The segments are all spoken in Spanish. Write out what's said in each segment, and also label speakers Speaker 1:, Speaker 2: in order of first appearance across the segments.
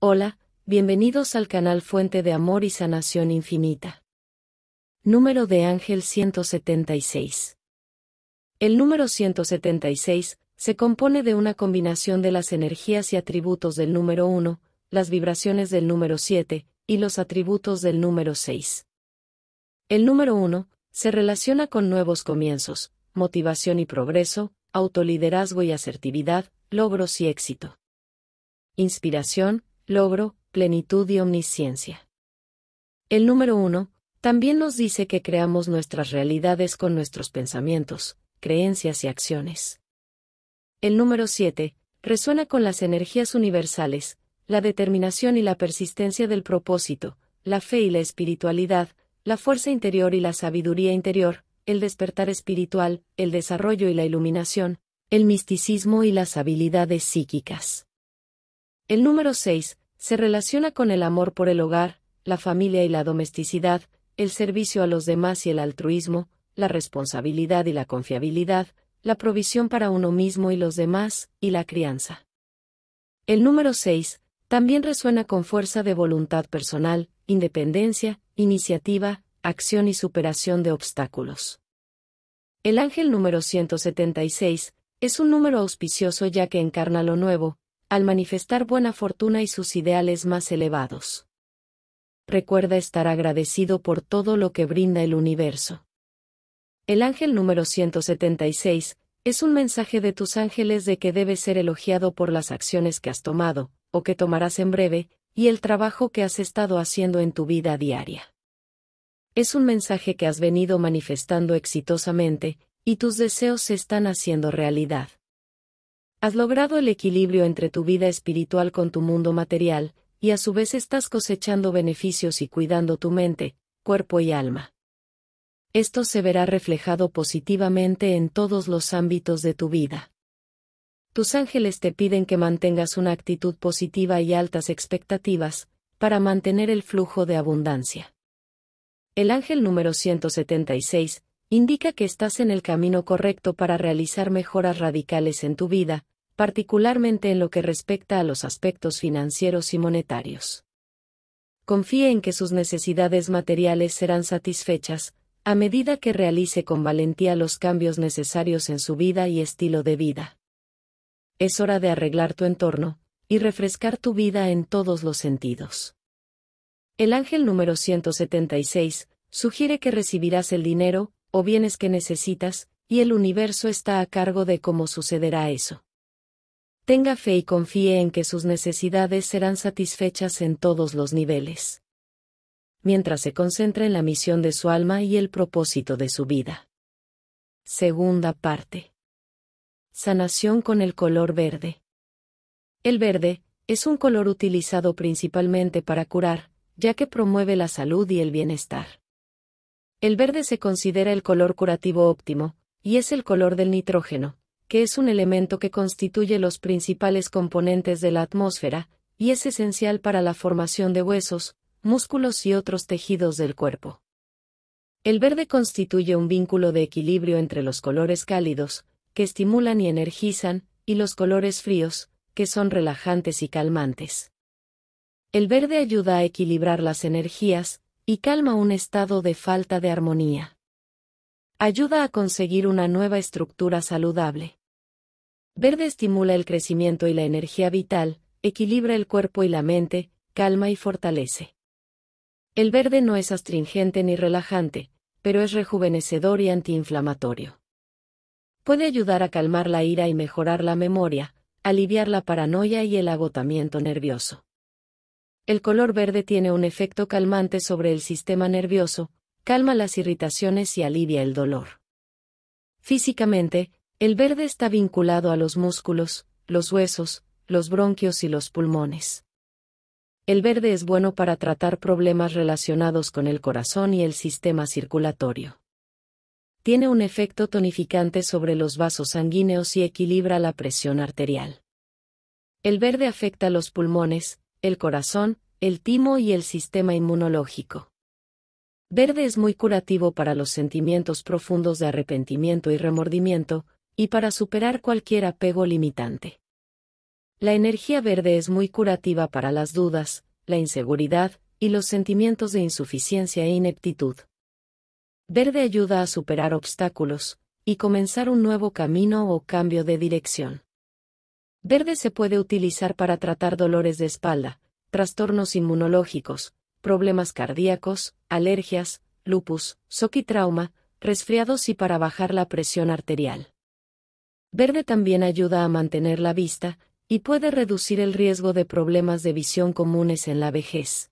Speaker 1: Hola, bienvenidos al canal Fuente de Amor y Sanación Infinita. Número de Ángel 176. El número 176 se compone de una combinación de las energías y atributos del número 1, las vibraciones del número 7, y los atributos del número 6. El número 1 se relaciona con nuevos comienzos, motivación y progreso, autoliderazgo y asertividad, logros y éxito. Inspiración, logro, plenitud y omnisciencia. El número uno, también nos dice que creamos nuestras realidades con nuestros pensamientos, creencias y acciones. El número 7 resuena con las energías universales, la determinación y la persistencia del propósito, la fe y la espiritualidad, la fuerza interior y la sabiduría interior, el despertar espiritual, el desarrollo y la iluminación, el misticismo y las habilidades psíquicas. El número 6 se relaciona con el amor por el hogar, la familia y la domesticidad, el servicio a los demás y el altruismo, la responsabilidad y la confiabilidad, la provisión para uno mismo y los demás, y la crianza. El número 6 también resuena con fuerza de voluntad personal, independencia, iniciativa, acción y superación de obstáculos. El ángel número 176 es un número auspicioso ya que encarna lo nuevo, al manifestar buena fortuna y sus ideales más elevados. Recuerda estar agradecido por todo lo que brinda el universo. El ángel número 176 es un mensaje de tus ángeles de que debes ser elogiado por las acciones que has tomado, o que tomarás en breve, y el trabajo que has estado haciendo en tu vida diaria. Es un mensaje que has venido manifestando exitosamente, y tus deseos se están haciendo realidad. Has logrado el equilibrio entre tu vida espiritual con tu mundo material, y a su vez estás cosechando beneficios y cuidando tu mente, cuerpo y alma. Esto se verá reflejado positivamente en todos los ámbitos de tu vida. Tus ángeles te piden que mantengas una actitud positiva y altas expectativas, para mantener el flujo de abundancia. El ángel número 176, indica que estás en el camino correcto para realizar mejoras radicales en tu vida, particularmente en lo que respecta a los aspectos financieros y monetarios. Confíe en que sus necesidades materiales serán satisfechas, a medida que realice con valentía los cambios necesarios en su vida y estilo de vida. Es hora de arreglar tu entorno, y refrescar tu vida en todos los sentidos. El ángel número 176 sugiere que recibirás el dinero, bienes que necesitas, y el universo está a cargo de cómo sucederá eso. Tenga fe y confíe en que sus necesidades serán satisfechas en todos los niveles. Mientras se concentra en la misión de su alma y el propósito de su vida. Segunda parte. Sanación con el color verde. El verde, es un color utilizado principalmente para curar, ya que promueve la salud y el bienestar. El verde se considera el color curativo óptimo, y es el color del nitrógeno, que es un elemento que constituye los principales componentes de la atmósfera, y es esencial para la formación de huesos, músculos y otros tejidos del cuerpo. El verde constituye un vínculo de equilibrio entre los colores cálidos, que estimulan y energizan, y los colores fríos, que son relajantes y calmantes. El verde ayuda a equilibrar las energías, y calma un estado de falta de armonía. Ayuda a conseguir una nueva estructura saludable. Verde estimula el crecimiento y la energía vital, equilibra el cuerpo y la mente, calma y fortalece. El verde no es astringente ni relajante, pero es rejuvenecedor y antiinflamatorio. Puede ayudar a calmar la ira y mejorar la memoria, aliviar la paranoia y el agotamiento nervioso. El color verde tiene un efecto calmante sobre el sistema nervioso, calma las irritaciones y alivia el dolor. Físicamente, el verde está vinculado a los músculos, los huesos, los bronquios y los pulmones. El verde es bueno para tratar problemas relacionados con el corazón y el sistema circulatorio. Tiene un efecto tonificante sobre los vasos sanguíneos y equilibra la presión arterial. El verde afecta los pulmones, el corazón, el timo y el sistema inmunológico. Verde es muy curativo para los sentimientos profundos de arrepentimiento y remordimiento, y para superar cualquier apego limitante. La energía verde es muy curativa para las dudas, la inseguridad, y los sentimientos de insuficiencia e ineptitud. Verde ayuda a superar obstáculos, y comenzar un nuevo camino o cambio de dirección. Verde se puede utilizar para tratar dolores de espalda, trastornos inmunológicos, problemas cardíacos, alergias, lupus, soquitrauma, resfriados y para bajar la presión arterial. Verde también ayuda a mantener la vista y puede reducir el riesgo de problemas de visión comunes en la vejez.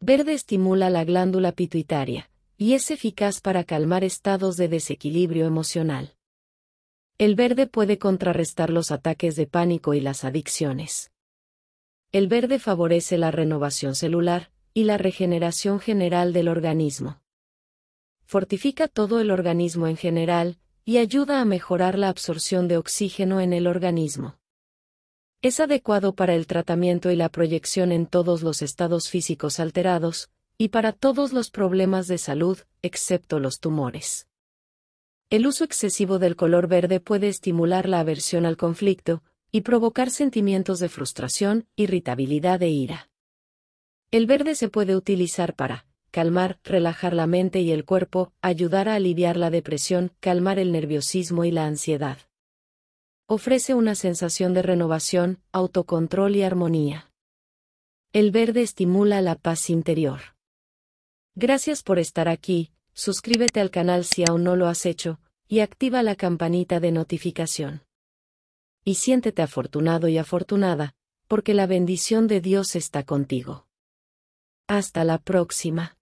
Speaker 1: Verde estimula la glándula pituitaria y es eficaz para calmar estados de desequilibrio emocional. El verde puede contrarrestar los ataques de pánico y las adicciones. El verde favorece la renovación celular y la regeneración general del organismo. Fortifica todo el organismo en general y ayuda a mejorar la absorción de oxígeno en el organismo. Es adecuado para el tratamiento y la proyección en todos los estados físicos alterados, y para todos los problemas de salud, excepto los tumores. El uso excesivo del color verde puede estimular la aversión al conflicto y provocar sentimientos de frustración, irritabilidad e ira. El verde se puede utilizar para calmar, relajar la mente y el cuerpo, ayudar a aliviar la depresión, calmar el nerviosismo y la ansiedad. Ofrece una sensación de renovación, autocontrol y armonía. El verde estimula la paz interior. Gracias por estar aquí, suscríbete al canal si aún no lo has hecho, y activa la campanita de notificación. Y siéntete afortunado y afortunada, porque la bendición de Dios está contigo. Hasta la próxima.